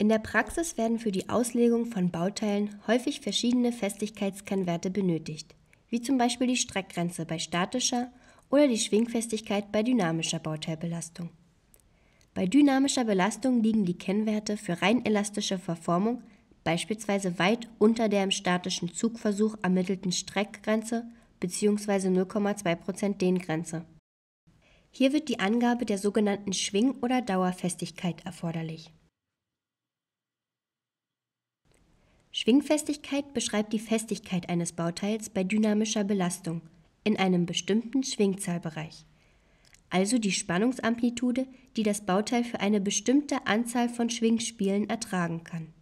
In der Praxis werden für die Auslegung von Bauteilen häufig verschiedene Festigkeitskennwerte benötigt, wie zum Beispiel die Streckgrenze bei statischer oder die Schwingfestigkeit bei dynamischer Bauteilbelastung. Bei dynamischer Belastung liegen die Kennwerte für rein elastische Verformung beispielsweise weit unter der im statischen Zugversuch ermittelten Streckgrenze bzw. 0,2% Dehngrenze. Hier wird die Angabe der sogenannten Schwing- oder Dauerfestigkeit erforderlich. Schwingfestigkeit beschreibt die Festigkeit eines Bauteils bei dynamischer Belastung in einem bestimmten Schwingzahlbereich, also die Spannungsamplitude, die das Bauteil für eine bestimmte Anzahl von Schwingspielen ertragen kann.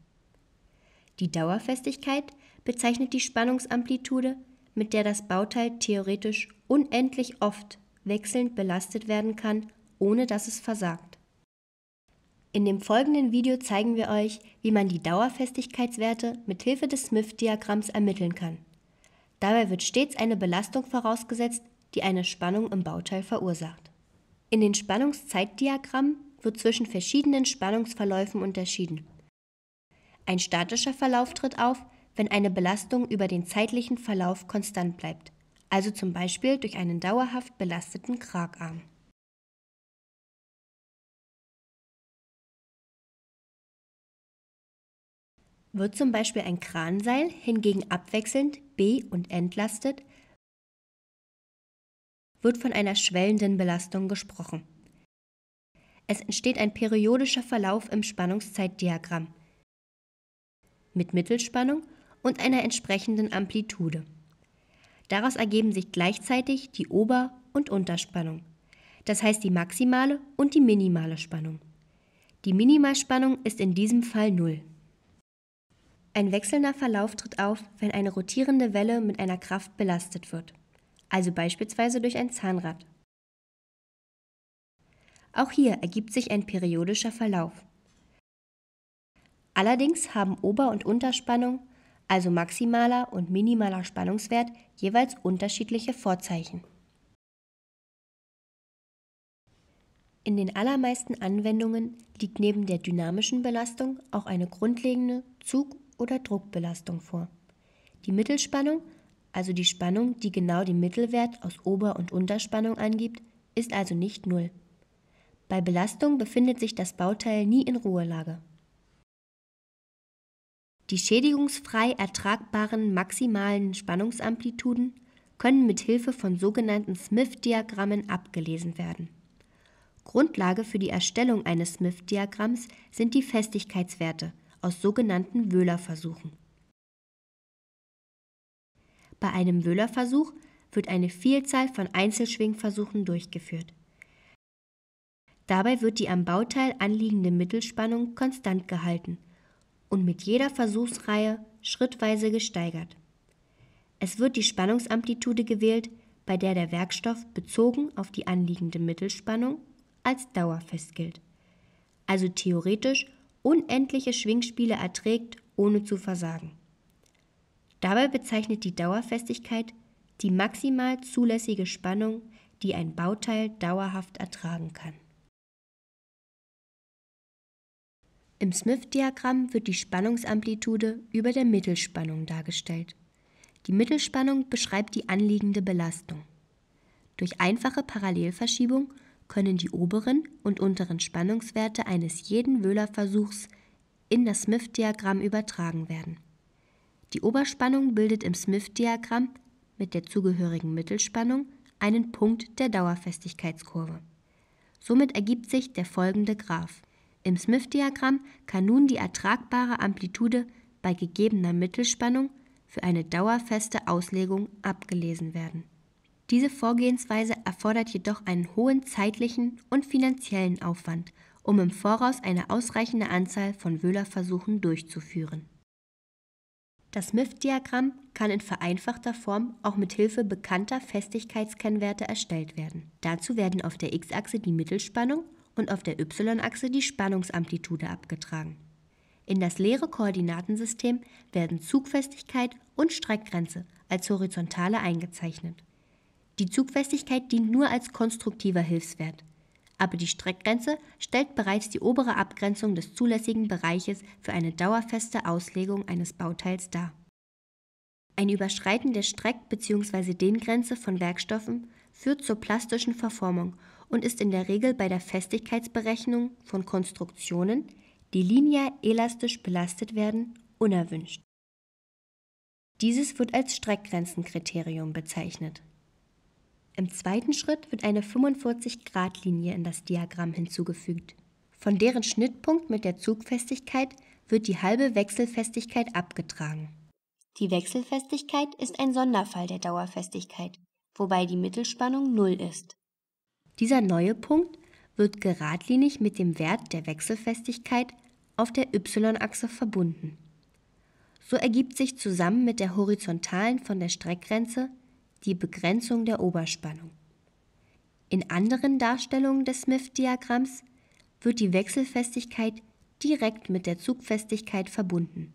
Die Dauerfestigkeit bezeichnet die Spannungsamplitude, mit der das Bauteil theoretisch unendlich oft wechselnd belastet werden kann, ohne dass es versagt. In dem folgenden Video zeigen wir euch, wie man die Dauerfestigkeitswerte mit Hilfe des Smith-Diagramms ermitteln kann. Dabei wird stets eine Belastung vorausgesetzt, die eine Spannung im Bauteil verursacht. In den Spannungszeitdiagrammen wird zwischen verschiedenen Spannungsverläufen unterschieden. Ein statischer Verlauf tritt auf, wenn eine Belastung über den zeitlichen Verlauf konstant bleibt, also zum Beispiel durch einen dauerhaft belasteten Kragarm. Wird zum Beispiel ein Kranseil hingegen abwechselnd be- und entlastet, wird von einer schwellenden Belastung gesprochen. Es entsteht ein periodischer Verlauf im Spannungszeitdiagramm mit Mittelspannung und einer entsprechenden Amplitude. Daraus ergeben sich gleichzeitig die Ober- und Unterspannung, das heißt die maximale und die minimale Spannung. Die Minimalspannung ist in diesem Fall 0. Ein wechselnder Verlauf tritt auf, wenn eine rotierende Welle mit einer Kraft belastet wird, also beispielsweise durch ein Zahnrad. Auch hier ergibt sich ein periodischer Verlauf. Allerdings haben Ober- und Unterspannung, also maximaler und minimaler Spannungswert, jeweils unterschiedliche Vorzeichen. In den allermeisten Anwendungen liegt neben der dynamischen Belastung auch eine grundlegende Zug- oder Druckbelastung vor. Die Mittelspannung, also die Spannung, die genau den Mittelwert aus Ober- und Unterspannung angibt, ist also nicht Null. Bei Belastung befindet sich das Bauteil nie in Ruhelage. Die schädigungsfrei ertragbaren maximalen Spannungsamplituden können mit Hilfe von sogenannten Smith-Diagrammen abgelesen werden. Grundlage für die Erstellung eines Smith-Diagramms sind die Festigkeitswerte – aus sogenannten Wöhlerversuchen. Bei einem Wöhlerversuch wird eine Vielzahl von Einzelschwingversuchen durchgeführt. Dabei wird die am Bauteil anliegende Mittelspannung konstant gehalten und mit jeder Versuchsreihe schrittweise gesteigert. Es wird die Spannungsamplitude gewählt, bei der der Werkstoff bezogen auf die anliegende Mittelspannung als Dauer festgilt. Also theoretisch unendliche Schwingspiele erträgt, ohne zu versagen. Dabei bezeichnet die Dauerfestigkeit die maximal zulässige Spannung, die ein Bauteil dauerhaft ertragen kann. Im Smith-Diagramm wird die Spannungsamplitude über der Mittelspannung dargestellt. Die Mittelspannung beschreibt die anliegende Belastung. Durch einfache Parallelverschiebung können die oberen und unteren Spannungswerte eines jeden Wöhler-Versuchs in das Smith-Diagramm übertragen werden. Die Oberspannung bildet im Smith-Diagramm mit der zugehörigen Mittelspannung einen Punkt der Dauerfestigkeitskurve. Somit ergibt sich der folgende Graph. Im Smith-Diagramm kann nun die ertragbare Amplitude bei gegebener Mittelspannung für eine dauerfeste Auslegung abgelesen werden. Diese Vorgehensweise erfordert jedoch einen hohen zeitlichen und finanziellen Aufwand, um im Voraus eine ausreichende Anzahl von Wöhlerversuchen durchzuführen. Das MIF-Diagramm kann in vereinfachter Form auch mit Hilfe bekannter Festigkeitskennwerte erstellt werden. Dazu werden auf der x-Achse die Mittelspannung und auf der y-Achse die Spannungsamplitude abgetragen. In das leere Koordinatensystem werden Zugfestigkeit und Streckgrenze als Horizontale eingezeichnet. Die Zugfestigkeit dient nur als konstruktiver Hilfswert. Aber die Streckgrenze stellt bereits die obere Abgrenzung des zulässigen Bereiches für eine dauerfeste Auslegung eines Bauteils dar. Ein Überschreiten der Streck- bzw. Dehngrenze von Werkstoffen führt zur plastischen Verformung und ist in der Regel bei der Festigkeitsberechnung von Konstruktionen, die linear elastisch belastet werden, unerwünscht. Dieses wird als Streckgrenzenkriterium bezeichnet. Im zweiten Schritt wird eine 45-Grad-Linie in das Diagramm hinzugefügt. Von deren Schnittpunkt mit der Zugfestigkeit wird die halbe Wechselfestigkeit abgetragen. Die Wechselfestigkeit ist ein Sonderfall der Dauerfestigkeit, wobei die Mittelspannung 0 ist. Dieser neue Punkt wird geradlinig mit dem Wert der Wechselfestigkeit auf der y-Achse verbunden. So ergibt sich zusammen mit der horizontalen von der Streckgrenze die Begrenzung der Oberspannung. In anderen Darstellungen des Smith-Diagramms wird die Wechselfestigkeit direkt mit der Zugfestigkeit verbunden.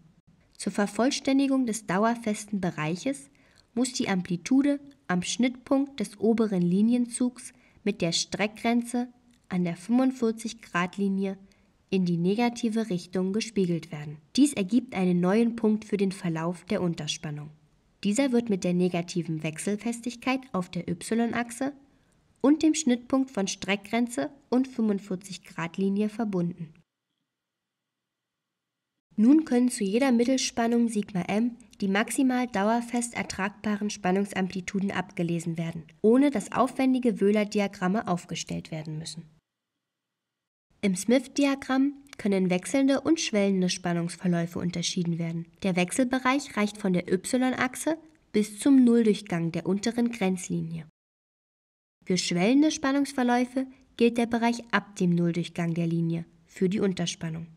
Zur Vervollständigung des dauerfesten Bereiches muss die Amplitude am Schnittpunkt des oberen Linienzugs mit der Streckgrenze an der 45-Grad-Linie in die negative Richtung gespiegelt werden. Dies ergibt einen neuen Punkt für den Verlauf der Unterspannung. Dieser wird mit der negativen Wechselfestigkeit auf der y-Achse und dem Schnittpunkt von Streckgrenze und 45 Grad Linie verbunden. Nun können zu jeder Mittelspannung Sigma M die maximal dauerfest ertragbaren Spannungsamplituden abgelesen werden, ohne dass aufwendige Wöhler-Diagramme aufgestellt werden müssen. Im Smith-Diagramm können wechselnde und schwellende Spannungsverläufe unterschieden werden. Der Wechselbereich reicht von der y-Achse bis zum Nulldurchgang der unteren Grenzlinie. Für schwellende Spannungsverläufe gilt der Bereich ab dem Nulldurchgang der Linie für die Unterspannung.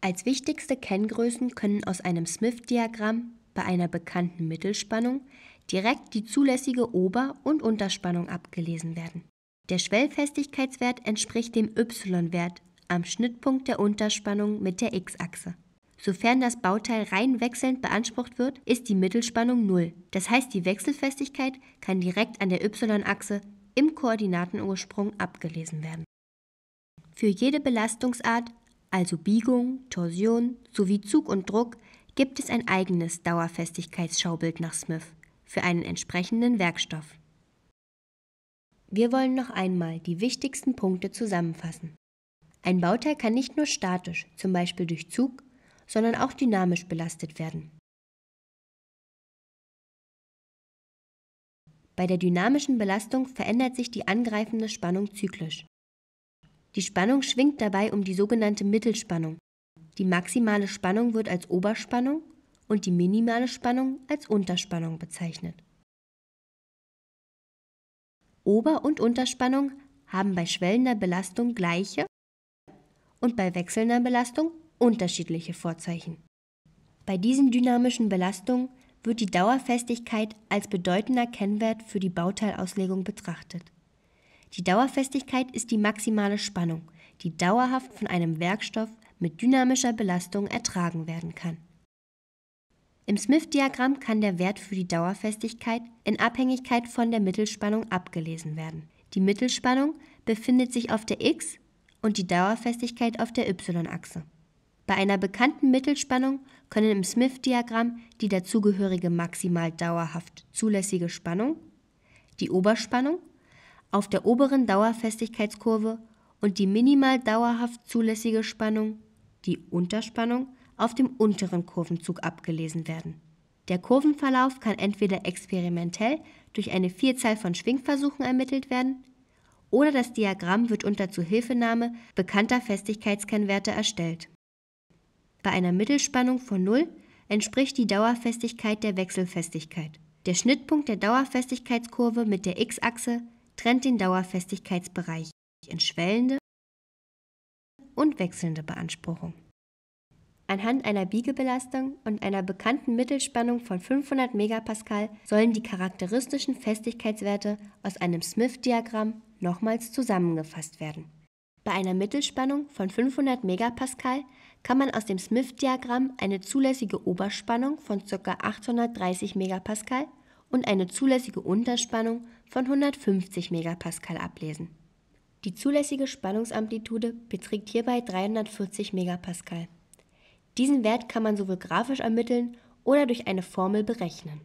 Als wichtigste Kenngrößen können aus einem Smith-Diagramm bei einer bekannten Mittelspannung direkt die zulässige Ober- und Unterspannung abgelesen werden. Der Schwellfestigkeitswert entspricht dem y-Wert am Schnittpunkt der Unterspannung mit der x-Achse. Sofern das Bauteil rein wechselnd beansprucht wird, ist die Mittelspannung 0. Das heißt, die Wechselfestigkeit kann direkt an der y-Achse im Koordinatenursprung abgelesen werden. Für jede Belastungsart, also Biegung, Torsion sowie Zug und Druck, gibt es ein eigenes Dauerfestigkeitsschaubild nach Smith für einen entsprechenden Werkstoff. Wir wollen noch einmal die wichtigsten Punkte zusammenfassen. Ein Bauteil kann nicht nur statisch, zum Beispiel durch Zug, sondern auch dynamisch belastet werden. Bei der dynamischen Belastung verändert sich die angreifende Spannung zyklisch. Die Spannung schwingt dabei um die sogenannte Mittelspannung. Die maximale Spannung wird als Oberspannung und die minimale Spannung als Unterspannung bezeichnet. Ober- und Unterspannung haben bei schwellender Belastung gleiche und bei wechselnder Belastung unterschiedliche Vorzeichen. Bei diesen dynamischen Belastungen wird die Dauerfestigkeit als bedeutender Kennwert für die Bauteilauslegung betrachtet. Die Dauerfestigkeit ist die maximale Spannung, die dauerhaft von einem Werkstoff mit dynamischer Belastung ertragen werden kann. Im Smith-Diagramm kann der Wert für die Dauerfestigkeit in Abhängigkeit von der Mittelspannung abgelesen werden. Die Mittelspannung befindet sich auf der x- und die Dauerfestigkeit auf der y-Achse. Bei einer bekannten Mittelspannung können im Smith-Diagramm die dazugehörige maximal dauerhaft zulässige Spannung, die Oberspannung, auf der oberen Dauerfestigkeitskurve und die minimal dauerhaft zulässige Spannung, die Unterspannung, auf dem unteren Kurvenzug abgelesen werden. Der Kurvenverlauf kann entweder experimentell durch eine Vielzahl von Schwingversuchen ermittelt werden, oder das Diagramm wird unter Zuhilfenahme bekannter Festigkeitskennwerte erstellt. Bei einer Mittelspannung von 0 entspricht die Dauerfestigkeit der Wechselfestigkeit. Der Schnittpunkt der Dauerfestigkeitskurve mit der x-Achse trennt den Dauerfestigkeitsbereich in schwellende und wechselnde Beanspruchung. Anhand einer Biegebelastung und einer bekannten Mittelspannung von 500 MPa sollen die charakteristischen Festigkeitswerte aus einem Smith-Diagramm nochmals zusammengefasst werden. Bei einer Mittelspannung von 500 Megapascal kann man aus dem Smith-Diagramm eine zulässige Oberspannung von ca. 830 Megapascal und eine zulässige Unterspannung von 150 Megapascal ablesen. Die zulässige Spannungsamplitude beträgt hierbei 340 Megapascal. Diesen Wert kann man sowohl grafisch ermitteln oder durch eine Formel berechnen.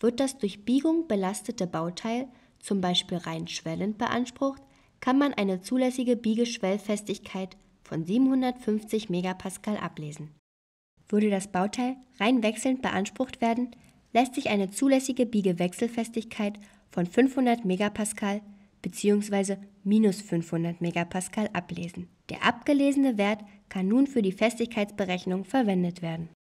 Wird das durch Biegung belastete Bauteil zum Beispiel rein schwellend beansprucht, kann man eine zulässige Biegeschwellfestigkeit von 750 Megapascal ablesen. Würde das Bauteil rein wechselnd beansprucht werden, lässt sich eine zulässige Biegewechselfestigkeit von 500 Megapascal bzw. minus 500 Megapascal ablesen. Der abgelesene Wert kann nun für die Festigkeitsberechnung verwendet werden.